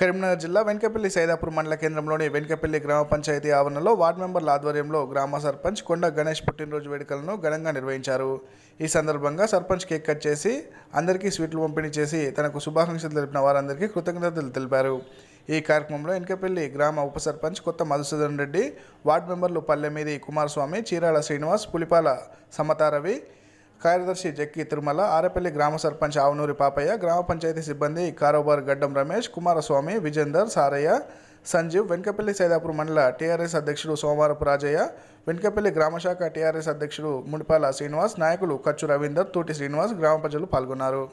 కరీంనగర్ జిల్లా వెంకపల్లి సైదాపూర్ మండల కేంద్రంలోని వెంకపల్లి గ్రామ పంచాయతీ ఆవరణలో వార్డు మెంబర్ల ఆధ్వర్యంలో గ్రామ సర్పంచ్ కొండ గణేష్ పుట్టినరోజు వేడుకలను ఘనంగా నిర్వహించారు ఈ సందర్భంగా సర్పంచ్ కేక్ కట్ చేసి అందరికీ స్వీట్లు పంపిణీ చేసి తనకు శుభాకాంక్షలు తెలిపిన వారందరికీ కృతజ్ఞతలు తెలిపారు ఈ కార్యక్రమంలో ఎన్కపల్లి గ్రామ ఉప సర్పంచ్ కొత్త మధుసూదన్ రెడ్డి వార్డు మెంబర్లు పల్లెమీది కుమారస్వామి చీరాల శ్రీనివాస్ పులిపాల సమతారవి కార్యదర్శి జక్కి తిరుమల ఆరపల్లి గ్రామ సర్పంచ్ ఆవనూరి పాపయ్య గ్రామ పంచాయతీ సిబ్బంది కారోబార్ గడ్డం రమేష్ కుమారస్వామి విజేందర్ సారయ్య సంజీవ్ వెనకపల్లి సైదాపూర్ మండల టీఆర్ఎస్ అధ్యక్షుడు సోమవారపు రాజయ్య వెనకపల్లి గ్రామశాఖ టీఆర్ఎస్ అధ్యక్షుడు ముడిపాల శ్రీనివాస్ నాయకులు కచ్చు రవీందర్ తూటి శ్రీనివాస్ గ్రామ ప్రజలు పాల్గొన్నారు